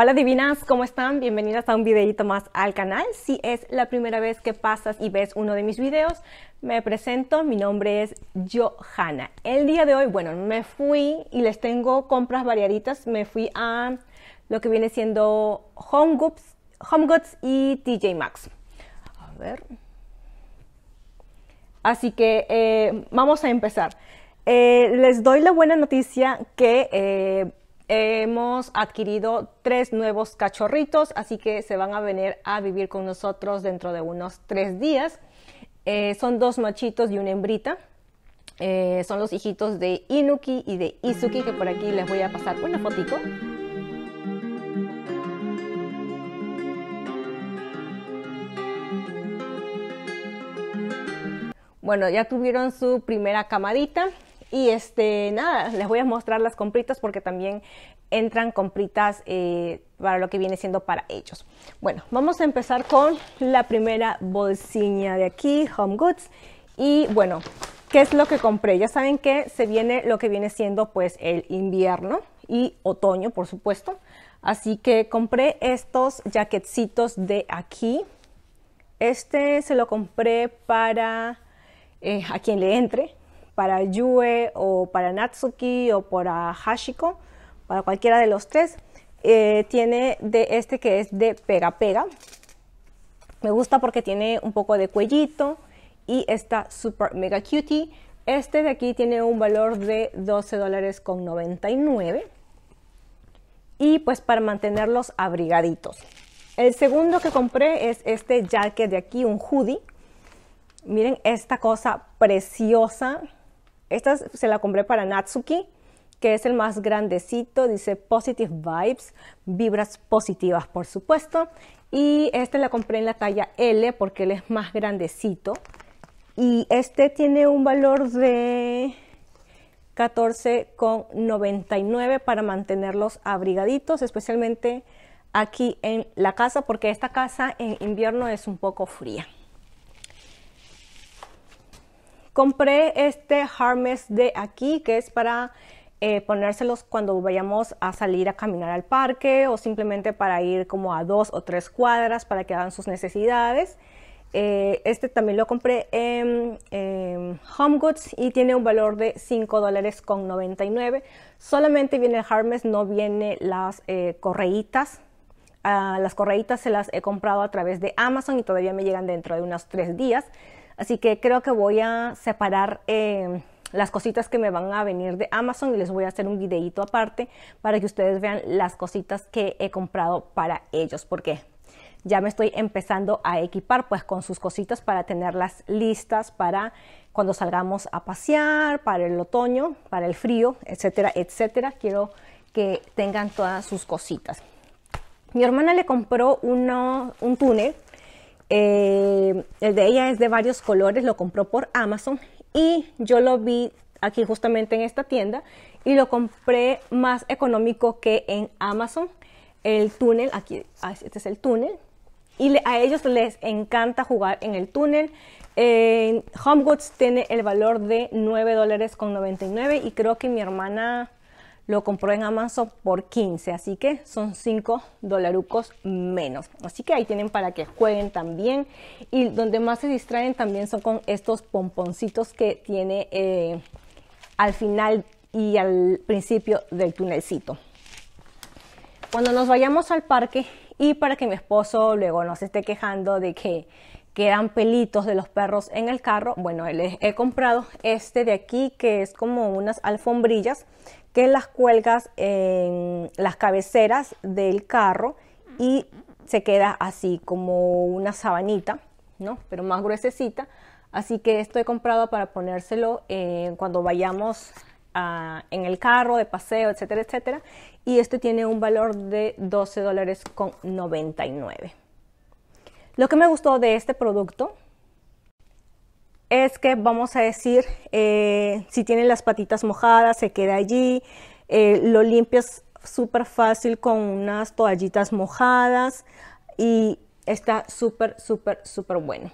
Hola divinas, ¿cómo están? Bienvenidas a un videito más al canal. Si es la primera vez que pasas y ves uno de mis videos, me presento, mi nombre es Johanna. El día de hoy, bueno, me fui y les tengo compras variaditas. Me fui a lo que viene siendo Home Goods, y TJ Maxx. A ver. Así que eh, vamos a empezar. Eh, les doy la buena noticia que eh, hemos adquirido tres nuevos cachorritos, así que se van a venir a vivir con nosotros dentro de unos tres días. Eh, son dos machitos y una hembrita. Eh, son los hijitos de Inuki y de Izuki, que por aquí les voy a pasar una fotico. Bueno, ya tuvieron su primera camadita. Y este, nada, les voy a mostrar las compritas porque también entran compritas eh, para lo que viene siendo para ellos. Bueno, vamos a empezar con la primera bolsilla de aquí, Home Goods. Y bueno, ¿qué es lo que compré? Ya saben que se viene lo que viene siendo pues el invierno y otoño, por supuesto. Así que compré estos jaquetcitos de aquí. Este se lo compré para eh, a quien le entre, para Yue o para Natsuki o para Hashiko, para cualquiera de los tres, eh, tiene de este que es de pega pega. Me gusta porque tiene un poco de cuellito y está super mega cutie. Este de aquí tiene un valor de $12.99 dólares con Y pues para mantenerlos abrigaditos. El segundo que compré es este jacket de aquí, un hoodie. Miren esta cosa preciosa esta se la compré para Natsuki, que es el más grandecito, dice Positive Vibes, vibras positivas por supuesto. Y este la compré en la talla L porque él es más grandecito. Y este tiene un valor de 14,99 para mantenerlos abrigaditos, especialmente aquí en la casa, porque esta casa en invierno es un poco fría compré este harness de aquí que es para eh, ponérselos cuando vayamos a salir a caminar al parque o simplemente para ir como a dos o tres cuadras para que hagan sus necesidades. Eh, este también lo compré en HomeGoods Home Goods y tiene un valor de $5.99. dólares con Solamente viene el harness, no viene las eh, correitas. Ah, las correitas se las he comprado a través de Amazon y todavía me llegan dentro de unos tres días. Así que creo que voy a separar eh, las cositas que me van a venir de Amazon y les voy a hacer un videito aparte para que ustedes vean las cositas que he comprado para ellos. Porque ya me estoy empezando a equipar pues con sus cositas para tenerlas listas para cuando salgamos a pasear, para el otoño, para el frío, etcétera, etcétera. Quiero que tengan todas sus cositas. Mi hermana le compró un túnel eh, el de ella es de varios colores, lo compró por Amazon y yo lo vi aquí justamente en esta tienda y lo compré más económico que en Amazon. El túnel, aquí, ah, este es el túnel. Y a ellos les encanta jugar en el túnel. En tiene el valor de $9.99 dólares con y creo que mi hermana lo compró en Amazon por 15, así que son 5 dolarucos menos. Así que ahí tienen para que jueguen también. Y donde más se distraen también son con estos pomponcitos que tiene eh, al final y al principio del tunelcito. Cuando nos vayamos al parque y para que mi esposo luego no se esté quejando de que quedan pelitos de los perros en el carro. Bueno, les he comprado este de aquí que es como unas alfombrillas que las cuelgas en las cabeceras del carro y se queda así como una sabanita, ¿no? Pero más gruesecita. Así que esto he comprado para ponérselo eh, cuando vayamos en el carro, de paseo, etcétera, etcétera. Y este tiene un valor de 12 dólares con 99. Lo que me gustó de este producto es que vamos a decir, eh, si tiene las patitas mojadas, se queda allí, eh, lo limpias súper fácil con unas toallitas mojadas y está súper, súper, súper bueno.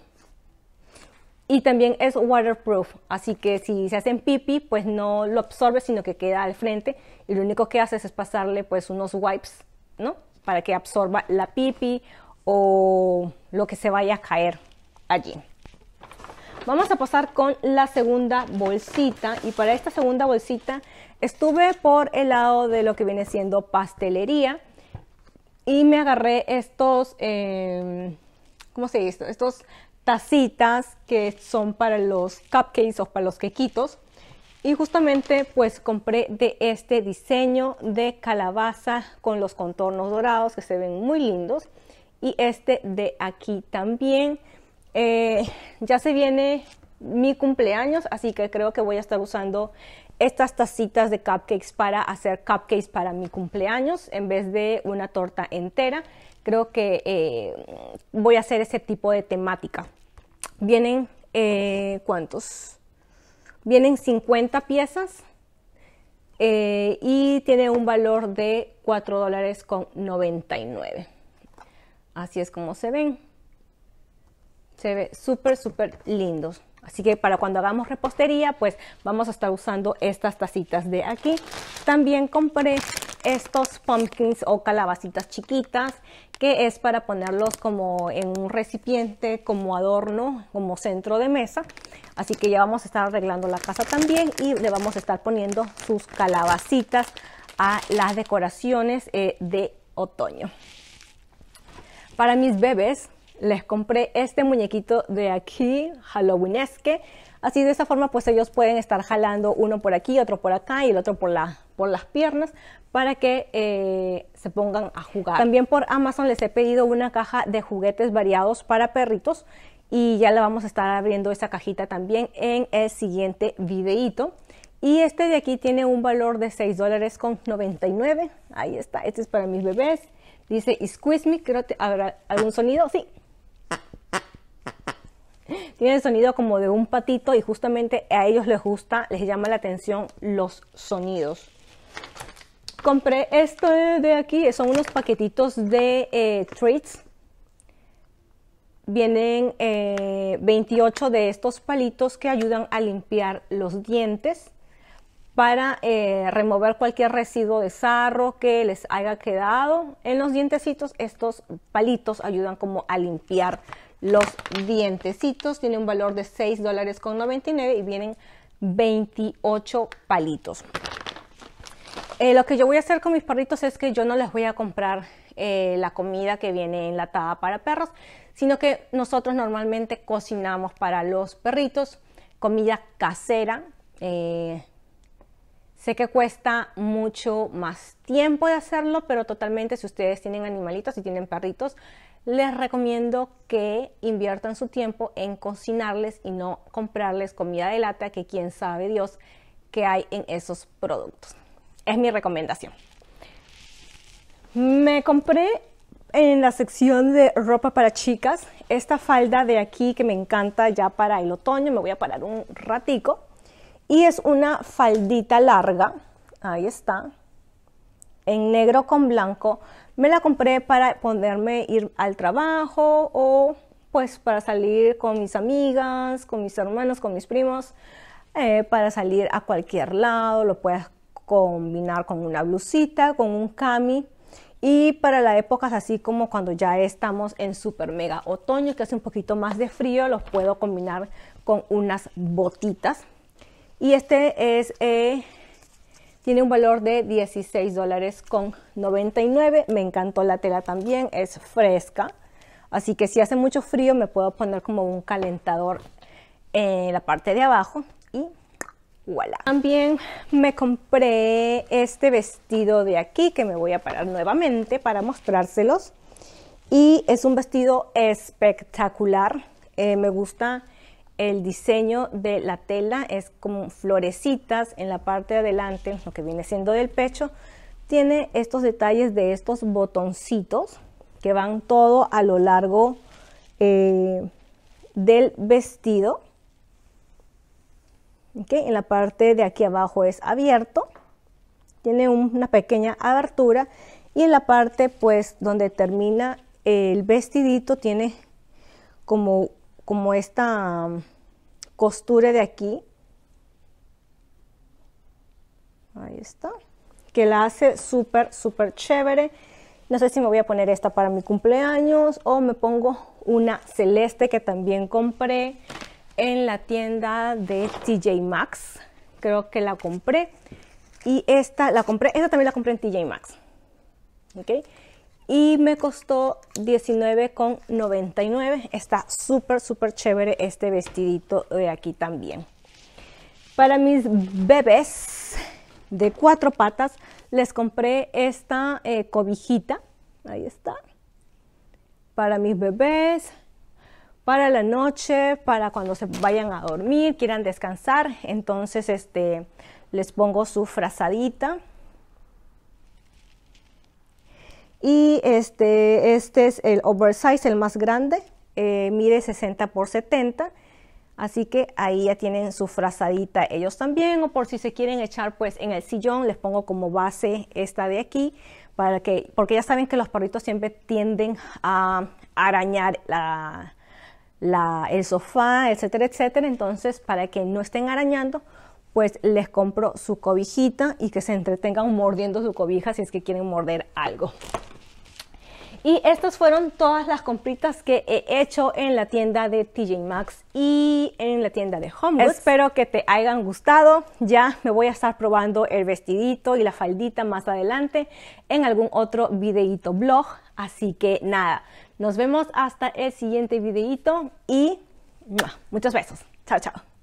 Y también es waterproof, así que si se hacen pipí pues no lo absorbe, sino que queda al frente y lo único que haces es pasarle pues unos wipes, ¿no? Para que absorba la pipí o lo que se vaya a caer allí. Vamos a pasar con la segunda bolsita y para esta segunda bolsita estuve por el lado de lo que viene siendo pastelería y me agarré estos, em, ¿cómo se dice? Estos tacitas que son para los cupcakes o para los quequitos. Y justamente pues compré de este diseño de calabaza con los contornos dorados que se ven muy lindos. Y este de aquí también. Eh, ya se viene mi cumpleaños, así que creo que voy a estar usando estas tacitas de cupcakes para hacer cupcakes para mi cumpleaños en vez de una torta entera. Creo que eh, voy a hacer ese tipo de temática. Vienen, eh, ¿cuántos? Vienen 50 piezas y tiene un valor de $4.99. dólares con 99. Así es como se ven se ve súper, súper lindos. Así que para cuando hagamos repostería, pues vamos a estar usando estas tacitas de aquí. También compré estos pumpkins o calabacitas chiquitas, que es para ponerlos como en un recipiente, como adorno, como centro de mesa. Así que ya vamos a estar arreglando la casa también y le vamos a estar poniendo sus calabacitas a las decoraciones eh, de otoño. Para mis bebés, les compré este muñequito de aquí, Halloweenesque. Así de esa forma pues ellos pueden estar jalando uno por aquí, otro por acá y el otro por, la, por las piernas para que eh, se pongan a jugar. También por Amazon les he pedido una caja de juguetes variados para perritos y ya la vamos a estar abriendo esa cajita también en el siguiente videito. Y este de aquí tiene un valor de $6.99. dólares con Ahí está, este es para mis bebés. Dice, squeeze me, creo que habrá algún sonido. Sí, tiene el sonido como de un patito y justamente a ellos les gusta, les llama la atención los sonidos. Compré esto de aquí, son unos paquetitos de eh, treats. Vienen 28 eh, de estos palitos que ayudan a limpiar los dientes para eh, remover cualquier residuo de sarro que les haya quedado en los dientecitos. Estos palitos ayudan como a limpiar los dientecitos tienen un valor de 6 dólares con 99 y vienen 28 palitos. Eh, lo que yo voy a hacer con mis perritos es que yo no les voy a comprar eh, la comida que viene enlatada para perros, sino que nosotros normalmente cocinamos para los perritos comida casera. Eh, sé que cuesta mucho más tiempo de hacerlo, pero totalmente si ustedes tienen animalitos y tienen perritos, les recomiendo que inviertan su tiempo en cocinarles y no comprarles comida de lata, que quién sabe Dios que hay en esos productos. Es mi recomendación. Me compré en la sección de ropa para chicas esta falda de aquí que me encanta ya para el otoño, me voy a parar un ratico. Y es una faldita larga, ahí está, en negro con blanco. Me la compré para ponerme ir al trabajo o pues para salir con mis amigas, con mis hermanos, con mis primos, eh, para salir a cualquier lado. Lo puedes combinar con una blusita, con un cami. Y para las épocas así como cuando ya estamos en super mega otoño, que hace un poquito más de frío, los puedo combinar con unas botitas. Y este es eh, tiene un valor de 16 dólares con 99. Me encantó la tela también, es fresca. Así que si hace mucho frío me puedo poner como un calentador en la parte de abajo y voilà. También me compré este vestido de aquí que me voy a parar nuevamente para mostrárselos. Y es un vestido espectacular. Eh, me gusta el diseño de la tela es como florecitas en la parte de adelante, lo que viene siendo del pecho. Tiene estos detalles de estos botoncitos que van todo a lo largo eh, del vestido. En la parte de aquí abajo es abierto. Tiene una pequeña abertura. Y en la parte pues donde termina el vestidito tiene como como esta mm, costura de aquí. Ahí está. Que la hace súper, súper chévere. No sé si me voy a poner esta para mi cumpleaños o me pongo una celeste que también compré en la tienda de TJ Maxx. Creo que la compré. Y esta la compré, esta también la compré en TJ Maxx y me costó 19,99. Está súper, súper chévere este vestidito de aquí también. Para mis bebés de cuatro patas les compré esta eh, cobijita. Ahí está. Para mis bebés, para la noche, para cuando se vayan a dormir, quieran descansar. Entonces este, les pongo su frazadita. Y este, este es el oversize, el más grande, eh, mide 60 por 70. Así que ahí ya tienen su frazadita ellos también, o por si se quieren echar pues en el sillón, les pongo como base esta de aquí, para que, porque ya saben que los perritos siempre tienden a arañar el sofá, etcétera, etcétera. Entonces, para que no estén arañando, pues les compro su cobijita y que se entretengan mordiendo su cobija si es que quieren morder algo. Y estas fueron todas las compritas que he hecho en la tienda de TJ Maxx y en la tienda de HomeGoods. Espero que te hayan gustado. Ya me voy a estar probando el vestidito y la faldita más adelante en algún otro videito blog. Así que nada, nos vemos hasta el siguiente videito y muchos besos. Chao, chao.